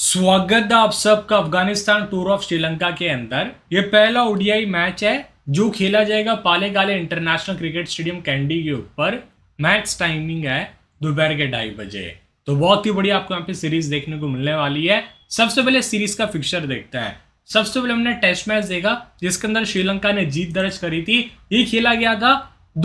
स्वागत है आप सबका अफगानिस्तान टूर ऑफ श्रीलंका के अंदर ये पहला ओडीआई मैच है जो खेला जाएगा पाले काले इंटरनेशनल क्रिकेट स्टेडियम कैंडी के ऊपर मैच टाइमिंग है दोपहर के ढाई बजे तो बहुत ही बढ़िया आपको यहाँ पे सीरीज देखने को मिलने वाली है सबसे पहले सीरीज का फिक्सर देखता है सबसे पहले हमने टेस्ट मैच देखा जिसके अंदर श्रीलंका ने जीत दर्ज करी थी ये खेला गया था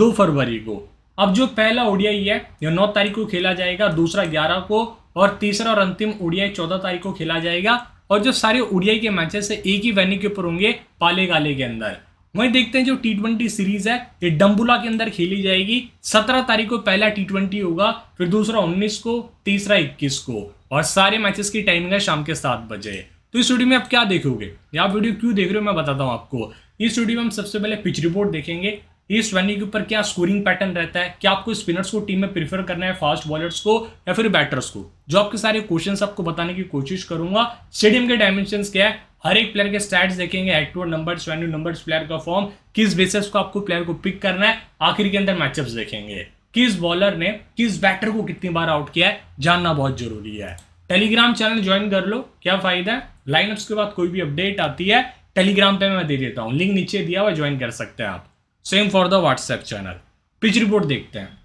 दो फरवरी को अब जो पहला ओडियाई है यह नौ तारीख को खेला जाएगा दूसरा ग्यारह को और तीसरा और अंतिम ओडियाई चौदह तारीख को खेला जाएगा और जो सारे ओडियाई के मैचेस है एक ही वेन्यू के ऊपर होंगे पाले गाले के अंदर वहीं देखते हैं जो टी ट्वेंटी सीरीज है ये डम्बुला के अंदर खेली जाएगी सत्रह तारीख को पहला टी ट्वेंटी होगा फिर दूसरा उन्नीस को तीसरा इक्कीस को और सारे मैचेस की टाइमिंग है शाम के सात बजे तो इस वीडियो में आप क्या देखोगे या वीडियो क्यों देख रहे हो मैं बताता हूँ आपको इस वीडियो में हम सबसे पहले पिच रिपोर्ट देखेंगे ईस्ट वेन्यू के ऊपर क्या स्कोरिंग पैटर्न रहता है क्या आपको स्पिनर्स को टीम में प्रीफर करना है फास्ट बॉलर्स को या फिर बैटर्स को जो आपके सारे क्वेश्चंस आपको बताने की कोशिश करूंगा स्टेडियम के डायमेंशन क्या है हर एक प्लेयर के स्टैट्स देखेंगे एक्टोर नंबर वेन्यू नंबर प्लेयर का फॉर्म किस बेसिस को आपको प्लेयर को पिक करना है आखिर के अंदर मैचअप देखेंगे किस बॉलर ने किस बैटर को कितनी बार आउट किया है जानना बहुत जरूरी है टेलीग्राम चैनल ज्वाइन कर लो क्या फायदा है लाइनअप्स के बाद कोई भी अपडेट आती है टेलीग्राम पे मैं दे देता हूँ लिंक नीचे दिया हुआ ज्वाइन कर सकते हैं आप same for the WhatsApp channel pitch report देखते हैं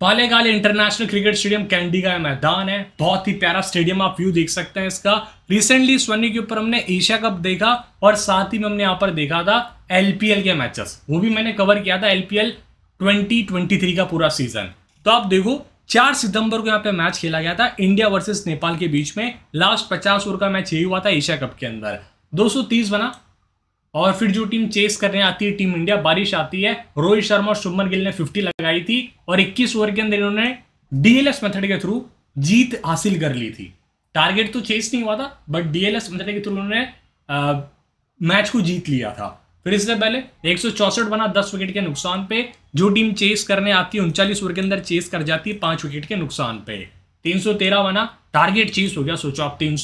Pallekele international cricket stadium Kandy का मैदान है बहुत ही प्यारा स्टेडियम आप व्यू देख सकते हैं इसका रिसेंटली स्वर्ण के ऊपर हमने एशिया कप देखा और साथ ही में हमने यहाँ पर देखा था एलपीएल के मैचेस वो भी मैंने कवर किया था एलपीएल 2023 का पूरा सीजन तो आप देखो चार सितंबर को यहाँ पे मैच खेला गया था इंडिया वर्सेस नेपाल के बीच में लास्ट पचास ओवर का मैच यही हुआ था एशिया कप के अंदर दो बना और फिर जो टीम चेस करने आती है टीम इंडिया बारिश आती है रोहित शर्मा और शुभमन गिल ने 50 लगाई थी और 21 ओवर के अंदर इन्होंने डीएलएस मेथड के थ्रू जीत हासिल कर ली थी टारगेट तो चेस नहीं हुआ था बट डीएलएस मेथड के थ्रू उन्होंने मैच को जीत लिया था फिर इससे पहले एक बना दस विकेट के नुकसान पे जो टीम चेस करने आती है उनचालीस ओवर के अंदर चेस कर जाती है पांच विकेट के नुकसान पे तीन बना टारगेट चेस हो गया सोचो आप तीन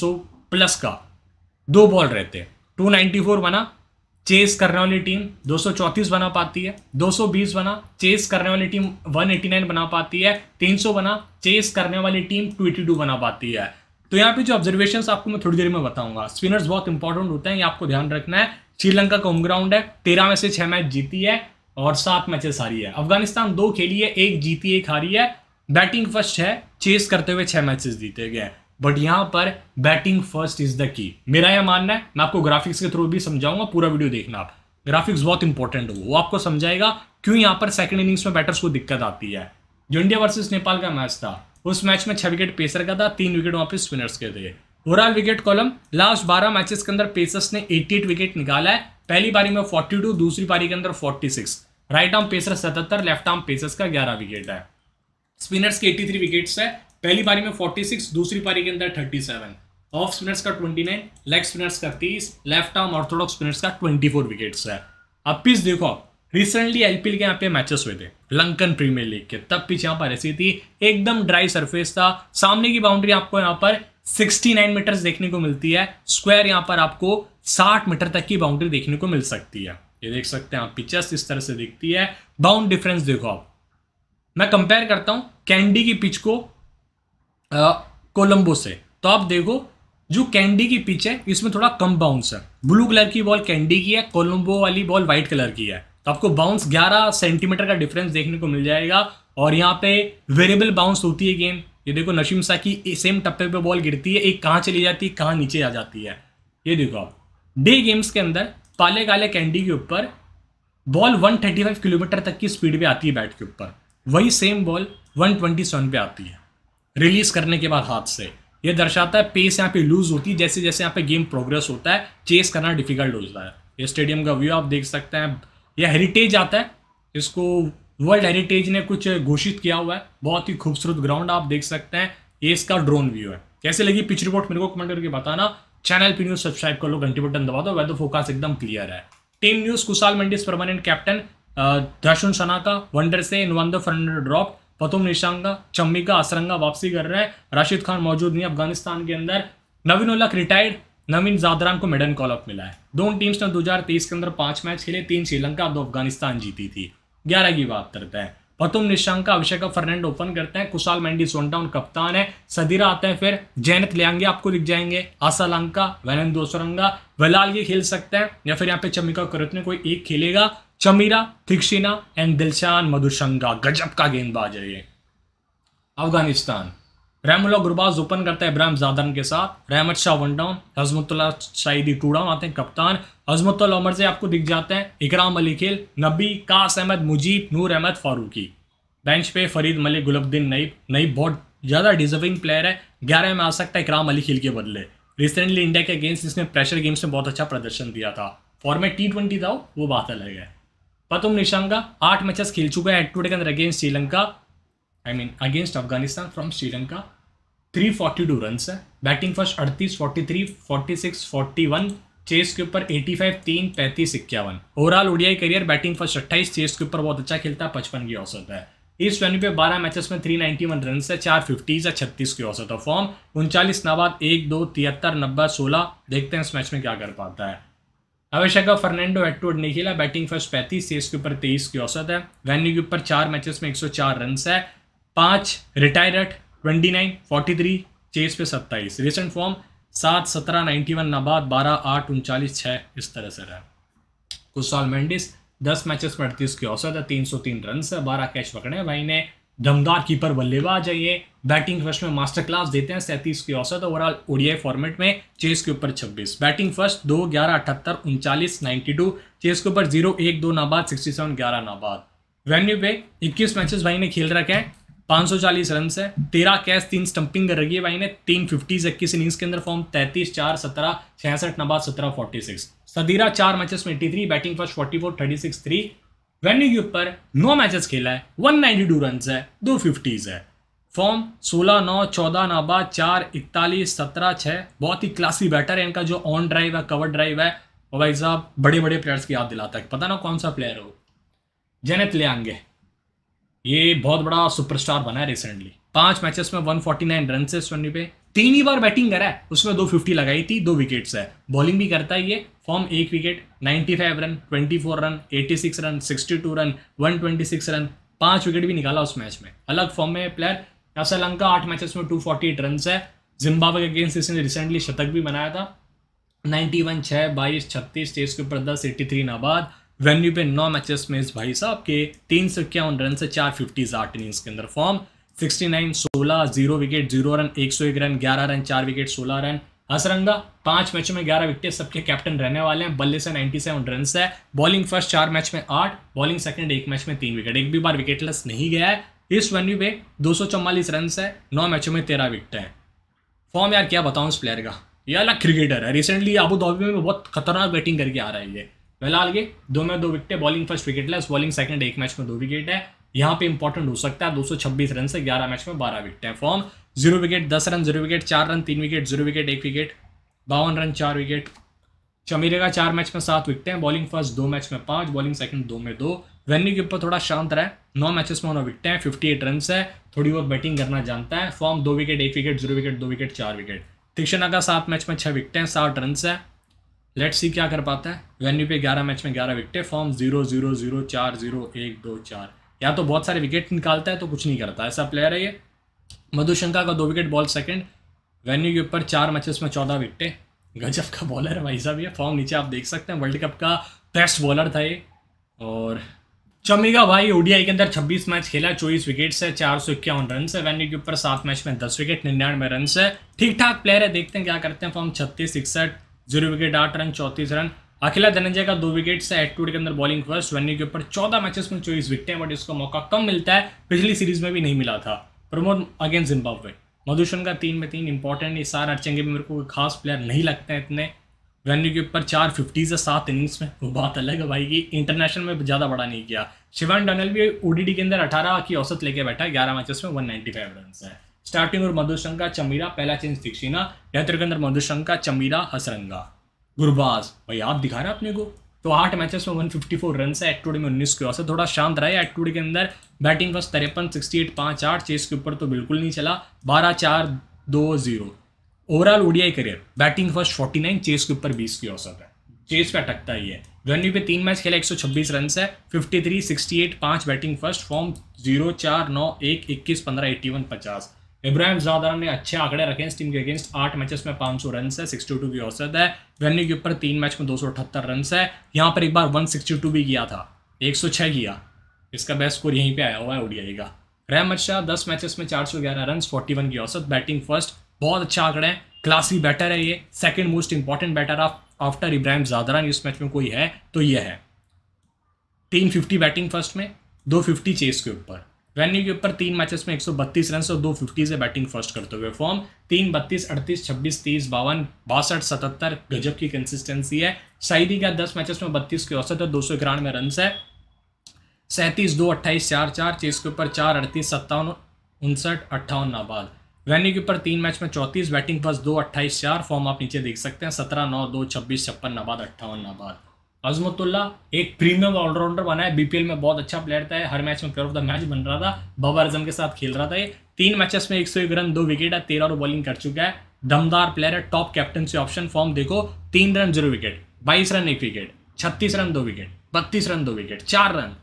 प्लस का दो बॉल रहते 294 बना चेस करने वाली टीम 234 बना पाती है 220 बना चेस करने वाली टीम 189 बना पाती है 300 बना चेस करने वाली टीम 22 बना पाती है तो यहाँ पे जो ऑब्जर्वेशन आपको मैं थोड़ी देर में बताऊंगा स्पिनर्स बहुत इंपॉर्टेंट होते हैं ये आपको ध्यान रखना है श्रीलंका का होम ग्राउंड है तेरह में से छह मैच जीती है और सात मैचेस हारी है अफगानिस्तान दो खेली है एक जीती एक हारी है बैटिंग फर्स्ट है चेस करते हुए छह मैचेस जीते गए बट यहां पर batting first is the key मेरा यह मानना है मैं आपको ग्राफिक्स के थ्रू भी समझाऊंगा पूरा वीडियो देखना आप ग्राफिक्स बहुत इंपॉर्टेंट हो वो आपको समझाएगा क्यों यहां पर सेकंड इनिंग्स में बैटर्स को दिक्कत आती है जो इंडिया वर्सेज नेपाल का मैच था उस मैच में छह विकेट पेसर का था तीन विकेट वहां पर स्पिनर्स के थे ओवरऑल विकेट कॉलम लास्ट बारह मैचेस के अंदर पेसर्स ने एट्टी विकेट निकाला है पहली पारी में फोर्टी दूसरी पारी के अंदर फोर्टी राइट आर्म पेसर सतहत्तर लेफ्ट आर्म पेसर्स का ग्यारह विकेट है स्पिनर्स के 83 विकेट्स है पहली पारी में 46 दूसरी पारी के अंदर 37 ऑफ स्पिनर्स का 29 लेग स्पिनर्स का 30 लेफ्ट आर्म ऑर्थोडॉक्स स्पिनर्स का 24 विकेट्स है अब पिच देखो रिसेंटली एलपीएल के यहाँ पे मैचेस हुए थे लंकन प्रीमियर लीग के तब पिच यहाँ पर ऐसी थी एकदम ड्राई सरफेस था सामने की बाउंड्री आपको यहाँ पर 69 मीटर्स देखने को मिलती है स्क्वायर यहाँ पर आपको 60 मीटर तक की बाउंड्री देखने को मिल सकती है ये देख सकते हैं आप पिचेस इस तरह से दिखती है बाउंड डिफरेंस देखो आप मैं कंपेयर करता हूँ कैंडी की पिच को कोलंबो से तो आप देखो जो कैंडी की पिच है इसमें थोड़ा कम बाउंस है ब्लू कलर की बॉल कैंडी की है कोलंबो वाली बॉल व्हाइट कलर की है तो आपको बाउंस 11 सेंटीमीटर का डिफरेंस देखने को मिल जाएगा और यहाँ पे वेरिएबल बाउंस होती है गेम ये देखो नशीम शाह की सेम टप्पे पे बॉल गिरती है एक कहाँ चली जाती है कहाँ नीचे आ जाती है ये देखो आप डे गेम्स के अंदर पाले काले कैंडी के ऊपर बॉल वन किलोमीटर तक की स्पीड पर आती है बैट के ऊपर वही सेम बॉल वन पे आती है रिलीज करने के बाद हाथ से ये दर्शाता है पेस यहाँ पे लूज होती है जैसे जैसे यहाँ पे गेम प्रोग्रेस होता है चेस करना डिफिकल्ट होता है ये स्टेडियम का व्यू आप देख सकते हैं यह हेरिटेज आता है इसको वर्ल्ड हेरिटेज ने कुछ घोषित किया हुआ है बहुत ही खूबसूरत ग्राउंड आप देख सकते हैं ये इसका ड्रोन व्यू है कैसे लगी पिच रिपोर्ट मेरे को कमेंट करके बताना चैनल पे न्यूज सब्सक्राइब कर लो घंटी बटन दबा दो वेदर फोकस एकदम क्लियर है team news Kushal Mendis permanent captain Dasun Shanaka का वंडर से in one the front drop Pathum Nissanka चम्मी का असरंगा वापसी कर रहा है राशिद खान मौजूद नहीं अफगानिस्तान के अंदर नवीन उल्लाख रिटायर्ड नवीन जादरान को मेडन कॉल अप मिला है दोनों टीम्स ने 2023 के अंदर पांच मैच खेले तीन श्रीलंका दो अफगानिस्तान जीती थी ग्यारह की बात करते हैं फतुम निशांका अभिषेक फर्नैंड ओपन करते हैं कुशाल मैंडी उन कप्तान है सदीरा आते हैं फिर जैनत लियांगे आपको दिख जाएंगे आशा लंका वैनन दोसरंगा वेलाल ये खेल सकते हैं या फिर यहाँ पे चमिका करतने कोई एक खेलेगा चमीरा थिक्शीना एंड दिलशान मधुशंगा गजब का गेंदबाज है ये अफगानिस्तान रहमुल्ला गुरबाज ओपन करता है इब्राहिम जादन के साथ Rahmat Shah one down Hashmatullah Shahidi two down आते हैं कप्तान हजमतुल्ला उमर से आपको दिख जाते हैं इकराम अली खेल नबी कास अहमद मुजीब नूर अहमद फारूकी बेंच पे फरीद मलिक गुलबद्दीन नईब नईब बहुत ज़्यादा डिजर्विंग प्लेयर है ग्यारह में आ सकता है इकराम अली खिल के बदले रिसेंटली इंडिया के अगेंस्ट इसने प्रेशर गेम्स में बहुत अच्छा प्रदर्शन दिया था फॉर्मेट टी ट्वेंटी था वो बात अलग है पतुम निशंका आठ मैचेस खेल चुके हैं टूडे के अंदर against Sri Lanka I mean against Afghanistan from Sri Lanka three forty two run है बैटिंग फर्स्ट अड़तीस forty three forty six forty one chase के ऊपर एटी फाइव तीन पैंतीस इक्यावन overall ODI career batting first अट्ठाईस चेस के ऊपर बहुत अच्छा खेलता है पचपन की औसत है इस वेन्यू पे 12 मैचेस में 391 नाइन्टी रन है चार फिफ्टीज है छत्तीस की औसत है फॉर्म उनचालीस नवाद एक दो तिहत्तर नब्बे सोलह देखते हैं इस मैच में क्या कर पाता है अवेशा फर्नांडो फर्नैंडो एटवुड ने खेला बैटिंग फर्स्ट पैंतीस तेईस के ऊपर तेईस की औसत है वेन्यू के ऊपर चार मैचेस में एक सौ चार रन है पांच retire twenty nine forty three chase पे सत्ताईस रिसेंट फॉर्म सात सत्रह नाइन्टी वन नाबाद बारह आठ उनचालीस छः इस तरह से रहा साल मैंडिस दस मैचेस में अड़तीस की औसत है तीन सौ तीन रन है बारह कैच पकड़े भाई ने दमदार कीपर बल्लेबाज है ये बैटिंग फर्स्ट में मास्टर क्लास देते हैं सैंतीस की औसत ओवरऑल ओडीआई फॉर्मेट में चेस के ऊपर 26 बैटिंग फर्स्ट दो ग्यारह अठहत्तर उनचालीस नाइन्टी टू चेस के ऊपर जीरो एक दो नाबाद सिक्सटी सेवन ग्यारह नाबाद वेन्यू पे इक्कीस मैचेस भाई ने खेल रखे हैं सौ चालीस रन है तेरह कैच तीन स्टंपिंग कर रखी है भाई ने तीन फिफ्टीज इक्कीस इनिंग्स के अंदर फॉर्म तैतीस चार सत्रह छियासठ नबाद सत्रह फोर्टी सिक्स सदीरा चार मैचेस में eighty three batting first forty four thirty six three venue के ऊपर नौ मैचेस खेला है वन नाइनटी टू रन है दो फिफ्टीज़ है फॉर्म सोलह नौ चौदह नाबा चार इकतालीस सत्रह छः बहुत ही क्लासी बैटर है इनका जो ऑन ड्राइव है कवर ड्राइव है और भाई साहब बड़े बड़े प्लेयर्स की याद दिलाता है पता ना कौन सा प्लेयर हो जेनेत लियांगे ये बहुत बड़ा सुपरस्टार बना है रिसेंटली पांच मैचेस में 149 रन है इस पे तीन ही बार बैटिंग करा है उसमें दो फिफ्टी लगाई थी दो विकेट्स है बॉलिंग भी करता है ये फॉर्म एक wicket ninety five run twenty four run eighty six run sixty two run one twenty six run पांच विकेट भी निकाला उस मैच में अलग फॉर्म में प्लेयर श्रीलंका आठ मैचेस में टू फोर्टी एट रन है जिम्बाब्वे के अगेंस्ट इसने रिसेंटली शतक भी बनाया था नाइन्टी वन छः बाईस छत्तीस तेईस के ऊपर दस एट्टी थ्री नाबाद वेन्यू पे नौ मैचेस में इस भाई साहब के तीन सौ इक्यावन रन से चार फिफ्टीज आठ इनिंग्स के अंदर फॉर्म सिक्सटी नाइन सोलह जीरो विकेट जीरो रन एक सौ एक रन ग्यारह रन चार विकेट सोलह रन हसरंगा पांच मैचों में ग्यारह विकेट सबके कैप्टन रहने वाले हैं बल्ले से नाइन्टी सेवन रन है बॉलिंग फर्स्ट चार मैच में आठ बॉलिंग सेकंड एक मैच में तीन विकेट एक भी बार विकेटलेस नहीं गया है इस वेन्यू पे दो सौ चौवालीस रन है नौ मैचों में तेरह विकेट है फॉर्म यार क्या बताऊँ उस प्लेयर का ये अलग क्रिकेटर है रिसेंटली अबू धाबी में बहुत खतरनाक बैटिंग करके आ रहा है ये फिलहाल के दो में दो wicket bowling first less bowling second एक मैच में दो विकेट है यहाँ पे इंपॉर्टेंट हो सकता है 226 रन से 11 मैच में 12 विकेट है फॉर्म जीरो विकेट दस रन जीरो विकेट चार रन तीन विकेट जीरो विकेट एक विकेट बावन रन चार विकेट चमीरे का चार मैच में सात विकटें हैं बॉलिंग फर्स्ट दो मैच में पांच बॉलिंग सेकंड दो में दो वेन्यू के ऊपर थोड़ा शांत रहा है नौ मैचेस में उन्होंने विकटें हैं फिफ्टी एट रन है थोड़ी बहुत बैटिंग करना जानता है फॉर्म दो विकेट एक विकेट जीरो विकेट दो विकेट चार विकेट तीक्षणा का सात मैच में छः विकटें हैं साठ रन है लेट सी क्या कर पाता है वेन्यू पे ग्यारह मैच में ग्यारह wicket form zero zero zero चार जीरो एक दो चार या तो बहुत सारे विकेट निकालता है तो कुछ नहीं करता ऐसा प्लेयर है ये मधुशंका का दो विकेट बॉल सेकंड वेन्यू के ऊपर चार मैचेस में चौदह विकटें गजब का बॉलर है भाई साहब ये फॉर्म नीचे आप देख सकते हैं वर्ल्ड कप का बेस्ट बॉलर था ये और चमीगा भाई ओडीआई के अंदर 26 मैच खेला 24 विकेट से चार सौ इक्यावन रन है वेन्यू के ऊपर सात मैच में 10 विकेट निन्यानवे रन है ठीक ठाक प्लेयर है देखते हैं क्या करते हैं फॉर्म छत्तीस इकसठ जीरो विकेट आठ रन चौंतीस रन अखिला धनंजय का दो विकेट से एटीट्यूड के अंदर बॉलिंग फर्स्ट वन्य के ऊपर चौदह मैचेस में चौबीस विकटें हैं बट इसको मौका कम मिलता है पिछली सीरीज में भी नहीं मिला था प्रमोद अगेंस्ट जिम्बाब्वे मधुषण का तीन में तीन इंपॉर्टेंट सार अर्चेंगे में मेरे को खास प्लेयर नहीं लगते हैं इतने वेन्यू के ऊपर चार फिफ्टीज है सात इनिंग्स में वो बात अलग है भाई की इंटरनेशनल में ज़्यादा बड़ा नहीं किया शिवान डनल भी ओडीडी के अंदर अठारह की औसत लेके बैठा ग्यारह मैचेस में वन नाइन्टी फाइव रन है स्टार्टिंग और मधुशंका चमीरा पहला चेंज दीक्षिना बेहतर के अंदर मधुशंका चमीरा हसरंगा गुरबाज भाई आप दिखा रहे हैं अपने को तो आठ मैचेस में वन फिफ्टी फोर रन है एटूडे में उन्नीस के औसत थोड़ा शांत रहा है एटूडे के अंदर बैटिंग फर्स्ट तिरपन सिक्सटी एट पाँच आठ चेस के ऊपर तो बिल्कुल नहीं चला बारह चार दो zero overall ODI career batting first forty nine chase के ऊपर बीस की औसत है चेस पे अटकता ही है वेन्यू पे तीन मैच खेला छब्बीस रन है फिफ्टी थ्री सिक्सटी एट पाँच बैटिंग फर्स्ट फॉर्म जीरो चार नौ एक इक्कीस पंद्रह एट्टी वन पचास इब्राहिम जहादारा ने अच्छे आंकड़े रखे इस टीम के अगेंस्ट आठ मैचेस में पाँच सौ रन है सिक्सटी टू की औसत है वेन्यू के ऊपर तीन मैच में दो सौ अठहत्तर रन है यहाँ पर एक बार वन सिक्सटी टू भी किया था एक सौ छः किया इसका बेस्ट स्कोर यहीं पर आया हुआ है ओडियाई का रहम अच्छा दस मैचेस में चार सौ ग्यारह रन फोर्टी वन की औसत बैटिंग फर्स्ट बहुत अच्छा आंकड़ा हैं क्लासी बैटर है ये second most important batter after Ibrahim Zadran इस मैच में कोई है तो ये है तीन फिफ्टी बैटिंग फर्स्ट में दो फिफ्टी चेस के ऊपर वेन्यू के ऊपर तीन मैचेस में 132 रन और दो फिफ्टी से बैटिंग फर्स्ट करते हुए फॉर्म तीन बत्तीस अड़तीस छब्बीस तीस बावन बासठ सतहत्तर गजब की कंसिस्टेंसी है शायरी का दस मैचेस में बत्तीस के औसत है दो सौ इक्यानवे रन है सैंतीस दो अट्ठाईस चार चार चेस के ऊपर चार अड़तीस सत्तावन उनसठ अट्ठावन नाबाद वेन्यू के ऊपर तीन मैच में चौंतीस बैटिंग फर्स्ट दो अट्ठाईस चार फॉर्म आप नीचे देख सकते हैं सत्रह नौ दो छब्बीस छप्पन नाबाद अट्ठावन नाबाद अजमतुल्ला एक प्रीमियम ऑलराउंडर बना है बीपीएल में बहुत अच्छा प्लेयर था हर मैच में प्लेयर ऑफ द मैच बन रहा था बाबर आजम के साथ खेल रहा था ये तीन मैचेस में एक सौ एक रन दो विकेट है तेरह रो बॉलिंग कर चुका है दमदार प्लेयर है टॉप कैप्टनसी ऑप्शन फॉर्म देखो तीन रन जीरो विकेट बाईस रन एक विकेट छत्तीस रन दो विकेट बत्तीस रन दो विकेट चार रन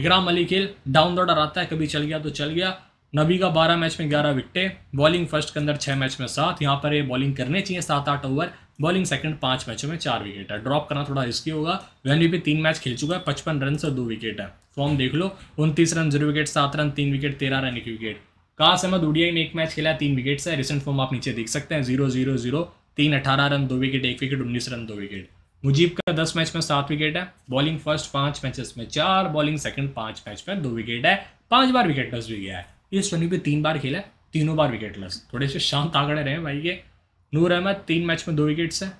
इकराम अली खेल डाउन दौड़ा आता है कभी चल गया तो चल गया नबी का बारह मैच में ग्यारह विकटे बॉलिंग फर्स्ट के अंदर छह मैच में सात यहाँ पर ये बॉलिंग करने चाहिए सात आठ ओवर बॉलिंग सेकंड पांच मैचों में चार विकेट है ड्रॉप करना थोड़ा रिस्की होगा वैन्यू भी तीन मैच खेल चुका है पचपन रन से दो विकेट है फॉर्म देख लो उनतीस रन जीरो विकेट सात रन तीन विकेट तेरह रन एक विकेट काश अहमद उड़िया में एक मैच खेला तीन विकेट से रिसेंट फॉर्म आप नीचे देख सकते हैं जीरो जीरो जीरो तीन अठारह रन दो विकेट एक विकेट उन्नीस रन दो विकेट मुजीब का दस मैच में सात विकेट है बॉलिंग फर्स्ट पांच मैचेस में चार बॉलिंग सेकंड पांच मैच में दो विकेट है पांच बार विकेट लस भी गया है इस ट्वेंटी पे तीन बार खेला है तीनों बार विकेट लस थोड़े से शांत आंकड़े रहे भाई ये नूर अहमद तीन मैच में दो विकेट्स है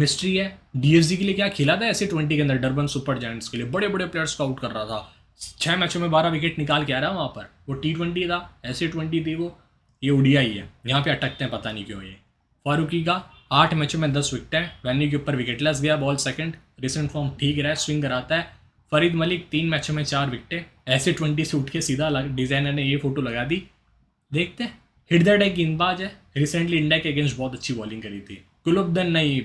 मिस्ट्री है डीएसजी के लिए क्या खेला था ऐसे ट्वेंटी के अंदर डरबन सुपर जैंट्स के लिए बड़े बड़े प्लेयर्स को आउट कर रहा था छः मैचों में बारह विकेट निकाल के आ रहा है वहाँ पर वो टी ट्वेंटी था ऐसे ट्वेंटी थी वो ये ही है यहाँ पे अटकते हैं पता नहीं क्यों ये फारूकी का आठ मैचों में दस विकेट है वैन्यू के ऊपर विकेट लेस गया बॉल सेकंड रिसेंट फॉर्म ठीक रहा है स्विंग कराता है फरीद मलिक तीन मैचों में चार विकटें ऐसे ट्वेंटी से उठ के सीधा डिज़ाइनर ने ये फोटो लगा दी देखते हैं हिडदर्ड एक गेंदबाज है रिसेंटली इंडिया के अगेंस्ट बहुत अच्छी बॉलिंग करी थी कुलुबदन नहीं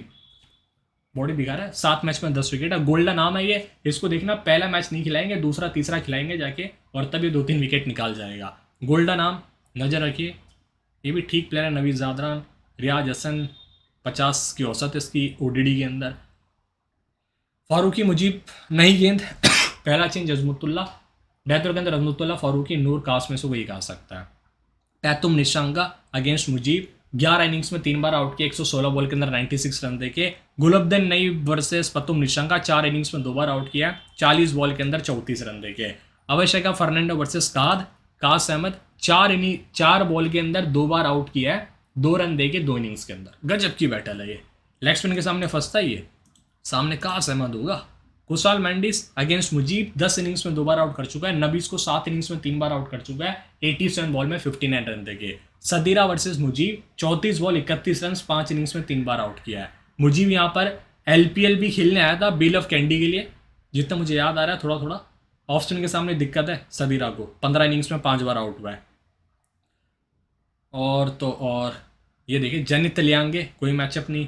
बॉडी दिखा रहा है सात मैच में दस विकेट है गोल्डन नाम है ये इसको देखना पहला मैच नहीं खिलाएंगे दूसरा तीसरा खिलाएंगे जाके और तब ये दो तीन विकेट निकाल जाएगा गोल्डन नाम नज़र रखिए ये भी ठीक प्लेयर है नवीद जादरान रियाज हसन पचास की औसत इसकी ओ के अंदर फारूकी मुजीब नहीं गेंद पहला चेंज अजमतुल्ला बेहतर के अंदर अजमतुल्ला फारूकी नूर कास में से वही कहा सकता है तैतुम निशांगा अगेंस्ट मुजीब ग्यारह इनिंग्स में तीन बार आउट किए 116 बॉल के अंदर 96 रन देके गुलबदन नई वर्सेस पतुम निशंका चार इनिंग्स में दो बार आउट किया 40 बॉल के अंदर 34 रन देके का फर्नांडो वर्सेस काद कास अहमद चार इनिंग चार बॉल के अंदर दो बार आउट किया है दो रन दे के दो इनिंग्स के अंदर गजब की बैटल है ये लेग स्पिन के सामने फंसता ही है सामने कास अहमद होगा कुशाल मैंडिस अगेंस्ट मुजीब दस इनिंग्स में दो बार आउट कर चुका है नबीस को सात इनिंग्स में तीन बार आउट कर चुका है एटी सेवन बॉल में फिफ्टी नाइन रन देखे सदीरा वर्सेज मुजीब चौंतीस बॉल इकतीस रन पांच इनिंग्स में तीन बार आउट किया है मुजीब यहाँ पर एल भी खेलने आया था बिल ऑफ कैंडी के लिए जितना मुझे याद आ रहा है थोड़ा थोड़ा ऑप्शन के सामने दिक्कत है सदीरा को पंद्रह इनिंग्स में पांच बार आउट हुआ है और तो और ये देखिए जनित लियांगे कोई मैचअप नहीं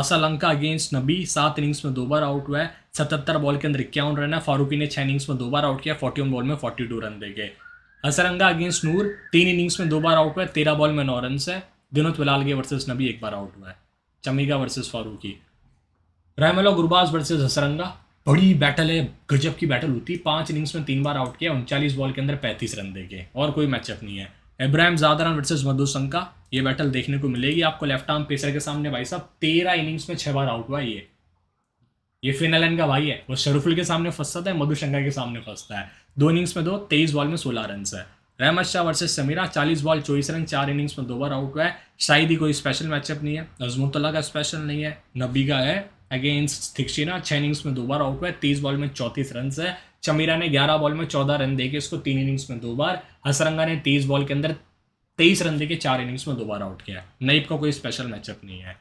असलंका अगेंस्ट नबी सात इनिंग्स में दो बार आउट हुआ है सतहत्तर बॉल के अंदर इक्यावन रन है फारूकी ने छः इनिंग्स में दो बार आउट किया फोर्टी बॉल में फोर्टी टू रन दे गए असरंगा अगेंस्ट नूर तीन इनिंग्स में दो बार आउट हुआ है तेरह बॉल में नौ रन है दिनोत वलालगे वर्सेज नबी एक बार आउट हुआ है चमीगा वर्सेज फारूकी रहमलो गुरबाज वर्सेज हसरंगा बड़ी बैटल है गजब की बैटल होती है पाँच इनिंग्स में तीन बार आउट किया उनचालीस बॉल के अंदर पैंतीस रन दे गए और कोई मैचअप नहीं है इब्राहिम जादरान वर्सेज मधुसंका ये बैटल देखने को मिलेगी आपको लेफ्ट आर्म पेसर के सामने भाई साहब तेरह इनिंग्स में छः बार आउट हुआ ये ये फिनलैंड का भाई है वो शरुफुल के सामने फंसता है मधुशंकर के सामने फंसता है दो इनिंग्स में दो तेईस बॉल में सोलह रन है रहमत शाह वर्सेज समीरा चालीस बॉल चौबीस रन चार इनिंग्स में दो बार आउट हुआ है शायद ही कोई स्पेशल मैचअप नहीं है अजमतुल्ला का स्पेशल नहीं है नबी का है अगेंस्ट थिक्शीना छः इनिंग्स में दो बार आउट हुआ है तीस बॉल में चौंतीस रन है चमीरा ने ग्यारह बॉल में चौदह रन देके इसको तीन इनिंग्स में दो बार हसरंगा ने तेईस बॉल के अंदर तेईस रन देके चार इनिंग्स में दोबारा आउट किया है नईब का कोई स्पेशल मैचअप नहीं है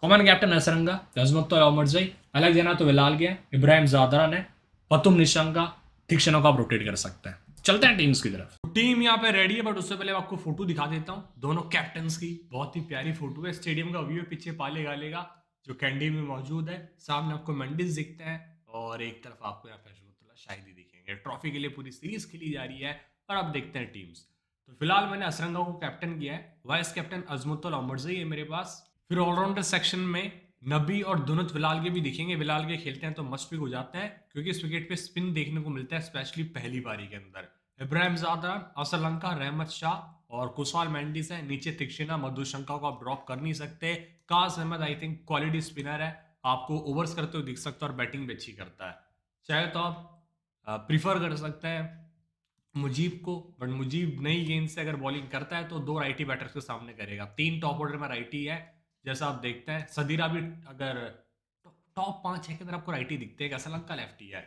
कॉमन कैप्टन असरंगा गजमत अमरजई अलग देना तो विलाल गया इब्राहिम जादरा ने पतुम निशंगा दीक्षणों को आप रोटेट कर सकते हैं चलते हैं टीम्स की तरफ टीम यहाँ पे रेडी है बट उससे पहले आपको फोटो दिखा देता हूँ दोनों कैप्टन की बहुत ही प्यारी फोटो है स्टेडियम का व्यू पीछे पाले गालेगा जो कैंडी में मौजूद है सामने आपको मंडिस दिखते हैं और एक तरफ आपको यहाँ पे शाहिदी दिखेंगे ट्रॉफी के लिए पूरी सीरीज खेली जा रही है और आप देखते हैं टीम्स तो फिलहाल मैंने असरंगा को कैप्टन किया है वाइस कैप्टन अजमुतुल अमरजई है मेरे पास फिर ऑलराउंडर सेक्शन में नबी और दुनत विलाल के भी दिखेंगे विलाल के खेलते हैं तो मस्ट भी हो जाते हैं क्योंकि इस विकेट पे स्पिन देखने को मिलता है स्पेशली पहली बारी के अंदर इब्राहिम ज़्यादा असलंका रहमत शाह और कुशाल मैंडिस है नीचे तिक्षिना मधुशंका को आप ड्रॉप कर नहीं सकते Qais Ahmad I think quality spinner है आपको ओवर्स करते हुए दिख सकता है और बैटिंग भी अच्छी करता है चाहे तो आप प्रीफर कर सकते हैं मुजीब को बट मुजीब नई गेंद से अगर बॉलिंग करता है तो दो राइटी बैटर्स के सामने करेगा तीन टॉप ऑर्डर में राइटी है जैसा आप देखते हैं सदीरा भी अगर टॉप पाँच है के अंदर आपको राइटी दिखते हैं कसलंका लेफ्टी है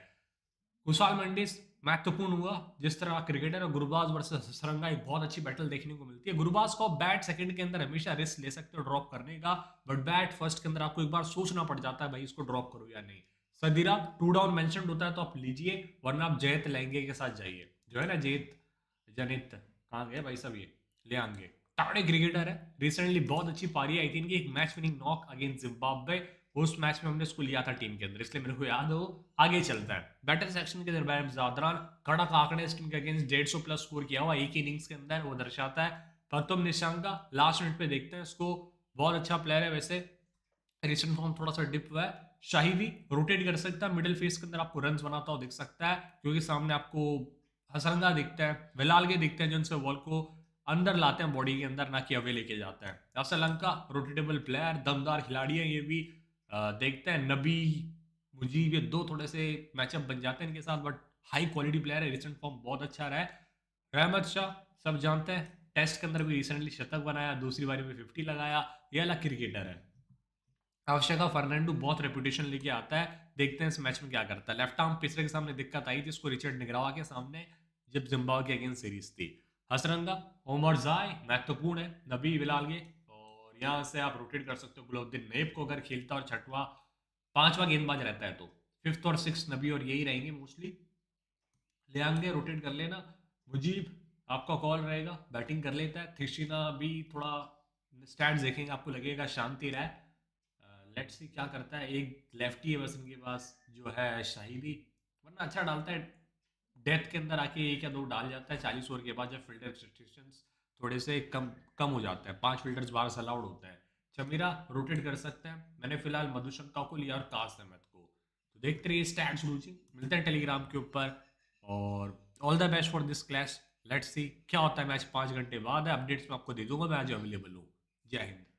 कुशाल मंडिस महत्वपूर्ण हुआ जिस तरह का क्रिकेटर और गुरुबाज वर्सेस सरंगा एक बहुत अच्छी बैटल देखने को मिलती है गुरुबाज को बैट सेकंड के अंदर हमेशा रिस्क ले सकते हो ड्रॉप करने का बट बैट फर्स्ट के अंदर आपको एक बार सोचना पड़ जाता है भाई इसको ड्रॉप करो या नहीं सदीरा टू डाउन मैंशन होता है तो आप लीजिए वरना आप जयत लहंगे के साथ जाइए जो है ना जीत जनित कहाँ गया भाई सब ये ले आएंगे तगड़े क्रिकेटर है रिसेंटली बहुत अच्छी पारी आई थी इनकी एक match winning knock against Zimbabwe उस मैच में हमने उसको लिया था टीम के अंदर इसलिए मेरे को याद हो आगे चलता है बैटर सेक्शन के दरबार जादरान कड़क आंकड़े इस टीम के अगेंस्ट डेढ़ सौ प्लस स्कोर किया हुआ एक इनिंग्स के अंदर वो दर्शाता है प्रथम निशांका लास्ट मिनट पे देखते हैं उसको बहुत अच्छा प्लेयर है वैसे रिसेंट फॉर्म थोड़ा सा डिप हुआ है शाही भी रोटेट कर सकता है मिडिल फेस के अंदर आपको रन बनाता हुआ दिख सकता है क्योंकि सामने आपको हसंगा दिखते हैं विलालगे दिखते हैं जिनसे बॉल को अंदर लाते हैं बॉडी के अंदर ना कि अवे लेके जाते हैं श्रीलंका रोटेटेबल प्लेयर दमदार खिलाड़ी हैं ये भी देखते हैं नबी मुजीब ये दो थोड़े से मैचअप बन जाते हैं इनके साथ बट हाई क्वालिटी प्लेयर है रिसेंट फॉर्म बहुत अच्छा रहा है रहमत शाह सब जानते हैं टेस्ट के अंदर भी रिसेंटली शतक बनाया दूसरी बारी में फिफ्टी लगाया ये अला क्रिकेटर है आवश्यका फर्नांडो बहुत रेपुटेशन लेके आता है देखते हैं इस मैच में क्या करता है लेफ्ट आर्म पिछले के सामने दिक्कत आई थी उसको रिचर्ड निगरावा के सामने जब जिम्बाब्वे अगेंस्ट सीरीज थी हसरंगा ओमर जाय महत्वपूर्ण है नबी बिलाल विलालगे और यहाँ से आप रोटेट कर सकते हो गुलाउद्दीन नेब को अगर खेलता और छठवा पांचवा गेंदबाज रहता है तो फिफ्थ और सिक्स नबी और यही रहेंगे मोस्टली लियांगे रोटेट कर लेना मुजीब आपका कॉल रहेगा बैटिंग कर लेता है थिशिना भी थोड़ा स्टैंड देखेंगे आपको लगेगा शांति राय लेट्स सी क्या करता है एक लेफ्टी है बस इनके पास जो है शाहिदी वरना अच्छा डालता है डेथ के अंदर आके एक या दो डाल जाता है चालीस ओवर के बाद जब फिल्टर रिस्ट्रिक्शन थोड़े से कम कम हो जाता है पांच फील्डर्स से अलाउड होता है चमीरा रोटेट कर सकते हैं मैंने फिलहाल मधुशंका को लिया और कास अहमद को तो देखते रहिए स्टैंड गुरुजी मिलते हैं टेलीग्राम के ऊपर और all the best for this clash let's see क्या होता है मैच पाँच घंटे बाद है अपडेट्स में आपको दे दूंगा मैं आज अवेलेबल हूँ जय हिंद